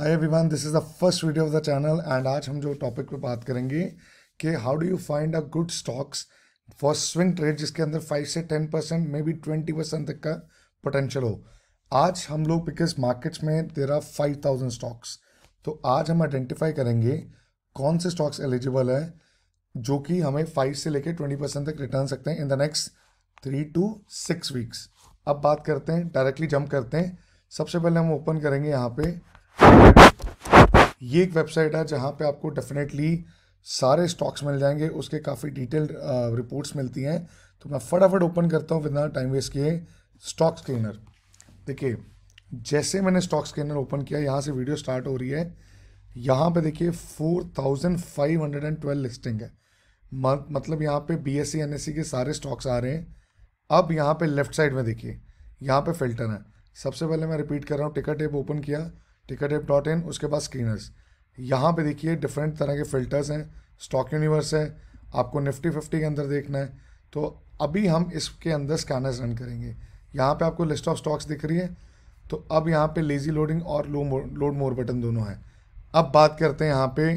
Hi everyone this is the first video of the channel and आज हम जो topic पे बात करेंगे कि how do you find a good stocks for swing trade जिसके अंदर फाइव से ten percent may be twenty percent तक का पोटेंशियल हो आज हम लोग बिकॉज मार्केट्स में there are five thousand stocks तो आज हम आइडेंटिफाई करेंगे कौन से स्टॉक्स एलिजिबल है जो कि हमें फाइव से लेकर ट्वेंटी परसेंट तक रिटर्न सकते हैं in the next three two six weeks अब बात करते हैं डायरेक्टली जम्प करते हैं सबसे पहले हम ओपन करेंगे यहाँ पे ये एक वेबसाइट है जहाँ पे आपको डेफिनेटली सारे स्टॉक्स मिल जाएंगे उसके काफ़ी डिटेल्ड रिपोर्ट्स मिलती हैं तो मैं फटाफट ओपन करता हूँ विदाउट टाइम वेस्ट किए स्टॉक स्कैनर देखिए जैसे मैंने स्टॉक स्कैनर ओपन किया यहाँ से वीडियो स्टार्ट हो रही है यहाँ पे देखिए four thousand five hundred and twelve listing है मतलब यहाँ पे बी एस सी के सारे स्टॉक्स आ रहे हैं अब यहाँ पे लेफ्ट साइड में देखिए यहाँ पे फिल्टर है सबसे पहले मैं रिपीट कर रहा हूँ टिकट एप ओपन किया टिकट एप डॉट इन उसके बाद स्क्रीनर्स यहाँ पे देखिए डिफरेंट तरह के फिल्टर्स हैं स्टॉक यूनिवर्स है आपको निफ्टी फिफ्टी के अंदर देखना है तो अभी हम इसके अंदर स्कैनर्स रन करेंगे यहाँ पे आपको लिस्ट ऑफ स्टॉक्स दिख रही है तो अब यहाँ पे लेज़ी लोडिंग और लो लोड मोर बटन दोनों हैं अब बात करते हैं यहाँ पे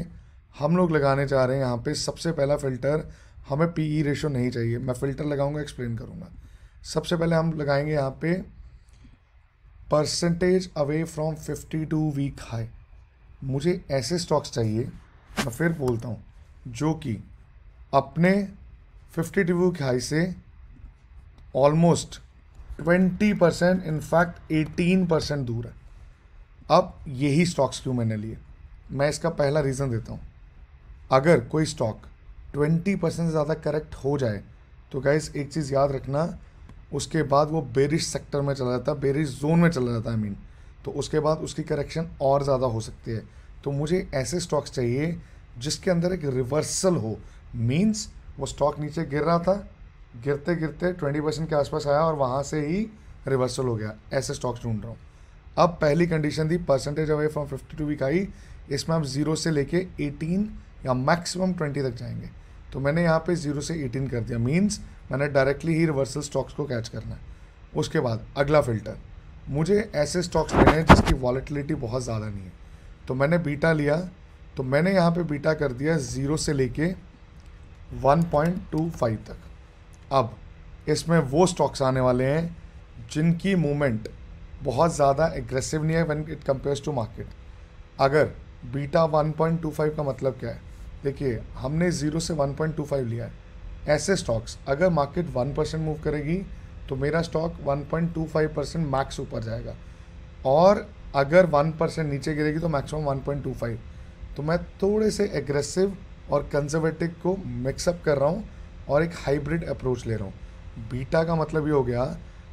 हम लोग लगाने चाह रहे हैं यहाँ पे सबसे पहला फ़िल्टर हमें पी ई रेशो नहीं चाहिए मैं फ़िल्टर लगाऊंगा एक्सप्लेन करूँगा सबसे पहले हम लगाएंगे यहाँ पे percentage away from 52 week high मुझे ऐसे स्टॉक्स चाहिए मैं फिर बोलता हूँ जो कि अपने 52 वीक हाई से ऑलमोस्ट 20 परसेंट इनफैक्ट 18 परसेंट दूर है अब यही स्टॉक्स क्यों मैंने लिए मैं इसका पहला रीज़न देता हूँ अगर कोई स्टॉक 20 परसेंट से ज़्यादा करेक्ट हो जाए तो गाइज एक चीज़ याद रखना उसके बाद वो बेरिश सेक्टर में चला जाता है बेरिश जोन में चला जाता है आई मीन तो उसके बाद उसकी करेक्शन और ज़्यादा हो सकती है तो मुझे ऐसे स्टॉक्स चाहिए जिसके अंदर एक रिवर्सल हो मीन्स वो स्टॉक नीचे गिर रहा था गिरते गिरते ट्वेंटी परसेंट के आसपास आया और वहाँ से ही रिवर्सल हो गया ऐसे स्टॉक्स ढूंढ रहा हूँ अब पहली कंडीशन थी percentage away from fifty two week high इसमें आप जीरो से लेके एटीन या मैक्सिमम ट्वेंटी तक जाएंगे तो मैंने यहाँ पे ज़ीरो से एटीन कर दिया मीन्स मैंने डायरेक्टली ही रिवर्सल स्टॉक्स को कैच करना है उसके बाद अगला फिल्टर मुझे ऐसे स्टॉक्स लेने हैं जिसकी वॉलिटिलिटी बहुत ज़्यादा नहीं है तो मैंने बीटा लिया तो मैंने यहाँ पे बीटा कर दिया ज़ीरो से लेके 1.25 तक अब इसमें वो स्टॉक्स आने वाले हैं जिनकी मूवमेंट बहुत ज़्यादा एग्रेसिव नहीं है when it compares to market अगर बीटा 1.25 का मतलब क्या है देखिए हमने ज़ीरो से 1.25 लिया है ऐसे स्टॉक्स अगर मार्केट 1 परसेंट मूव करेगी तो मेरा स्टॉक 1.25 परसेंट मैक्स ऊपर जाएगा और अगर 1 परसेंट नीचे गिरेगी तो मैक्सिमम 1.25 तो मैं थोड़े से एग्रेसिव और कंजर्वेटिव को मिक्सअप कर रहा हूँ और एक हाइब्रिड अप्रोच ले रहा हूँ बीटा का मतलब ये हो गया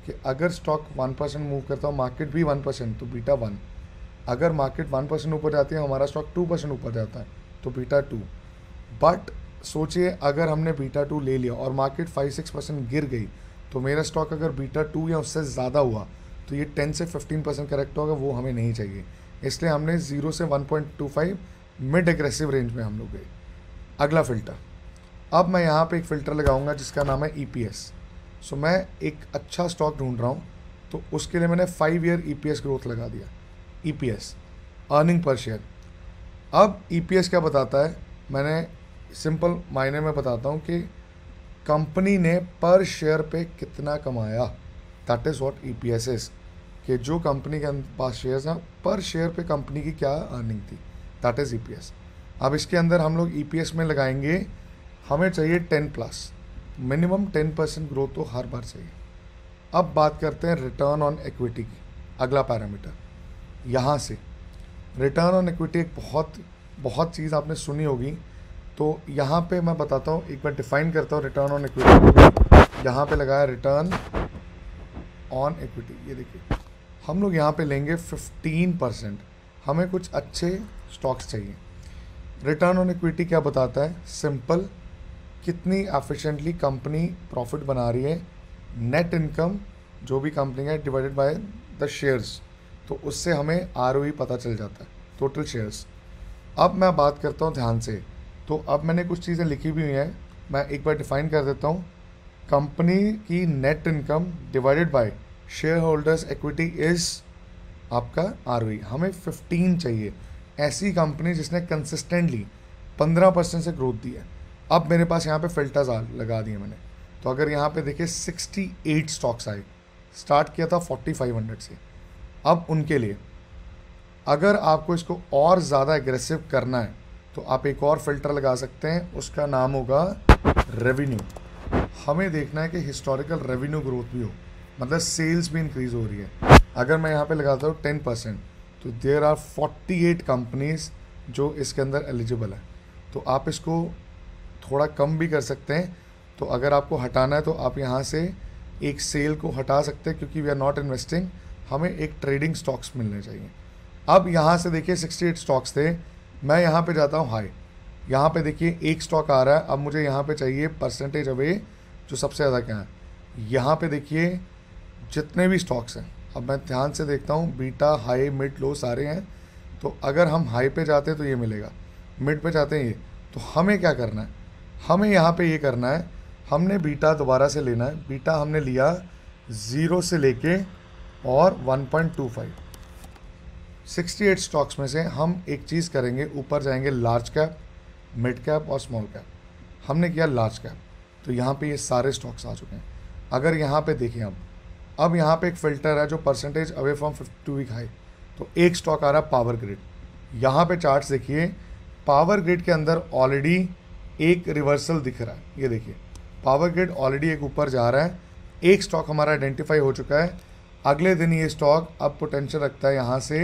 कि अगर स्टॉक वन परसेंट मूव करता हो मार्केट भी वन परसेंट तो बीटा वन अगर मार्केट वन परसेंट ऊपर जाती है हमारा स्टॉक टू परसेंट ऊपर जाता है तो बीटा टू बट सोचिए अगर हमने बीटा टू ले लिया और मार्केट फाइव सिक्स परसेंट गिर गई तो मेरा स्टॉक अगर बीटा टू या उससे ज़्यादा हुआ तो ये टेन से फिफ्टीन परसेंट करेक्ट होगा वो हमें नहीं चाहिए इसलिए हमने ज़ीरो से one point two five mid aggressive range में हम लोग गए अगला फ़िल्टर अब मैं यहाँ पे एक फ़िल्टर लगाऊंगा जिसका नाम है ई पी एस सो मैं एक अच्छा स्टॉक ढूंढ रहा हूँ तो उसके लिए मैंने five year E P S growth लगा दिया ई पी एस अर्निंग पर शेयर अब ई पी एस क्या बताता है मैंने सिंपल मायने में बताता हूँ कि कंपनी ने पर शेयर पे कितना कमाया that is what E P S S कि जो कंपनी के पास शेयर्स हैं पर शेयर पे कंपनी की क्या अर्निंग थी that is E P S अब इसके अंदर हम लोग ई पी एस में लगाएंगे हमें चाहिए ten plus minimum ten percent growth तो हर बार चाहिए अब बात करते हैं रिटर्न ऑन इक्विटी की अगला पैरामीटर यहाँ से रिटर्न ऑन इक्विटी एक बहुत बहुत चीज़ आपने सुनी होगी तो यहाँ पे मैं बताता हूँ एक बार डिफाइन करता हूँ रिटर्न ऑन इक्विटी यहाँ पे लगाया रिटर्न ऑन इक्विटी ये देखिए हम लोग यहाँ पे लेंगे 15 परसेंट हमें कुछ अच्छे स्टॉक्स चाहिए रिटर्न ऑन इक्विटी क्या बताता है सिंपल कितनी एफिशिएंटली कंपनी प्रॉफिट बना रही है नेट इनकम जो भी कंपनी है डिवाइडेड बाय द शेयर्स तो उससे हमें आर e पता चल जाता है टोटल शेयर्स अब मैं बात करता हूँ ध्यान से तो अब मैंने कुछ चीज़ें लिखी भी हुई हैं मैं एक बार डिफाइन कर देता हूँ कंपनी की net income divided by share holders equity is आपका आर e। हमें फिफ्टीन चाहिए ऐसी कंपनी जिसने कंसिस्टेंटली पंद्रह परसेंट से ग्रोथ दी है अब मेरे पास यहाँ पे फिल्टर्स लगा दिए मैंने तो अगर यहाँ पे सिक्सटी एट स्टॉक्स आए स्टार्ट किया था फोर्टी फाइव हंड्रेड से अब उनके लिए अगर आपको इसको और ज़्यादा एग्रेसिव करना है तो आप एक और फिल्टर लगा सकते हैं उसका नाम होगा रेवेन्यू हमें देखना है कि हिस्टोरिकल रेवेन्यू ग्रोथ भी हो मतलब सेल्स भी इंक्रीज़ हो रही है अगर मैं यहाँ पे लगाता हूँ टेन परसेंट तो there are forty eight companies जो इसके अंदर एलिजिबल है तो आप इसको थोड़ा कम भी कर सकते हैं तो अगर आपको हटाना है तो आप यहाँ से एक सेल को हटा सकते हैं क्योंकि वी आर नॉट इन्वेस्टिंग हमें एक ट्रेडिंग स्टॉक्स मिलने चाहिए अब यहाँ से देखिए सिक्सटी स्टॉक्स थे मैं यहाँ पे जाता हूँ हाई यहाँ पे देखिए एक स्टॉक आ रहा है अब मुझे यहाँ पे चाहिए परसेंटेज अवे जो सबसे ज़्यादा क्या है यहाँ पे देखिए जितने भी स्टॉक्स हैं अब मैं ध्यान से देखता हूँ बीटा हाई मिड लो सारे हैं तो अगर हम हाई पे जाते हैं तो ये मिलेगा मिड पे जाते हैं ये तो हमें क्या करना है हमें यहाँ पे ये करना है हमने बीटा दोबारा से लेना है बीटा हमने लिया ज़ीरो से लेके और फाइव 68 स्टॉक्स में से हम एक चीज़ करेंगे ऊपर जाएंगे लार्ज कैप मिड कैप और स्मॉल कैप हमने किया लार्ज कैप तो यहाँ पे ये सारे स्टॉक्स आ चुके हैं अगर यहाँ पे देखें हम अब यहाँ पे एक फ़िल्टर है जो percentage away from fifty two week high तो एक स्टॉक आ रहा है पावर ग्रिड यहाँ पे चार्ट्स देखिए पावर ग्रिड के अंदर ऑलरेडी एक रिवर्सल दिख रहा है ये देखिए पावर ग्रिड ऑलरेडी एक ऊपर जा रहा है एक स्टॉक हमारा आइडेंटिफाई हो चुका है अगले दिन ये स्टॉक अब पोटेंशियल रखता है यहाँ से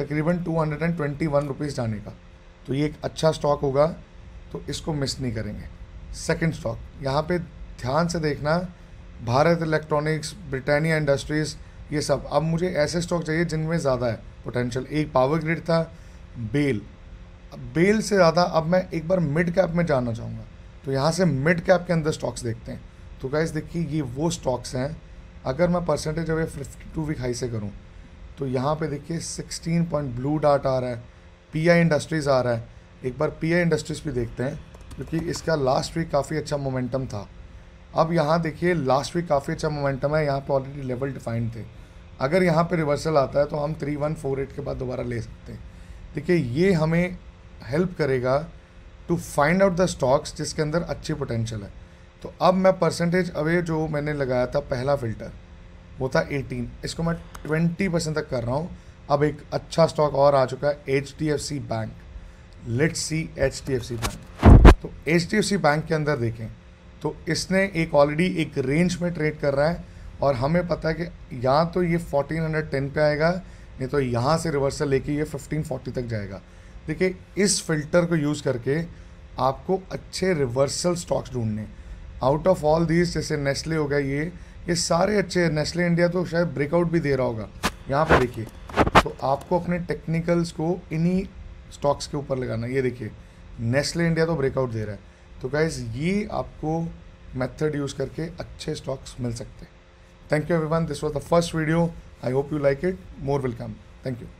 तकरीबन two hundred and twenty one rupees जाने का तो ये एक अच्छा स्टॉक होगा तो इसको मिस नहीं करेंगे सेकंड स्टॉक यहाँ पे ध्यान से देखना भारत इलेक्ट्रॉनिक्स ब्रिटानिया इंडस्ट्रीज़ ये सब अब मुझे ऐसे स्टॉक चाहिए जिनमें ज़्यादा है पोटेंशियल एक पावर ग्रिड था बेल अब बेल से ज़्यादा अब मैं एक बार मिड कैप में जाना चाहूँगा तो यहाँ से मिड कैप के अंदर स्टॉक्स देखते हैं तो गाइज देखिए ये वो स्टॉक्स हैं अगर मैं percentage away fifty two week high से करूँ तो यहाँ पे देखिए 16 पॉइंट ब्लू डार्ट आ रहा है पीआई इंडस्ट्रीज़ आ रहा है एक बार पीआई इंडस्ट्रीज़ भी देखते हैं क्योंकि इसका लास्ट वीक काफ़ी अच्छा मोमेंटम था अब यहाँ देखिए लास्ट वीक काफ़ी अच्छा मोमेंटम है यहाँ पर ऑलरेडी लेवल डिफाइंड थे अगर यहाँ पर रिवर्सल आता है तो हम थ्री वन फोर एट के बाद दोबारा ले सकते हैं देखिए ये हमें हेल्प करेगा to find out the stocks जिसके अंदर अच्छी पोटेंशियल है तो अब मैं परसेंटेज अवे जो मैंने लगाया था पहला फ़िल्टर वो था एटीन इसको मैं ट्वेंटी परसेंट तक कर रहा हूँ अब एक अच्छा स्टॉक और आ चुका है H D F C bank let's see H D F C bank तो एच डी एफ सी बैंक के अंदर देखें तो इसने एक ऑलरेडी एक रेंज में ट्रेड कर रहा है और हमें पता है कि या तो ये 1410 पे आएगा नहीं तो यहाँ से रिवर्सल लेके ये 1540 तक जाएगा देखिए इस फिल्टर को यूज़ करके आपको अच्छे रिवर्सल स्टॉक्स ढूंढने आउट ऑफ ऑल दीज जैसे नेस्ले हो गया ये ये सारे अच्छे हैं नेस्ले इंडिया तो शायद ब्रेकआउट भी दे रहा होगा यहाँ पर देखिए तो आपको अपने टेक्निकल्स को इन्हीं स्टॉक्स के ऊपर लगाना ये देखिए नेस्ले इंडिया तो ब्रेकआउट दे रहा है तो गाइज ये आपको मेथड यूज़ करके अच्छे स्टॉक्स मिल सकते हैं thank you everyone this was the first video I hope you like it more welcome thank you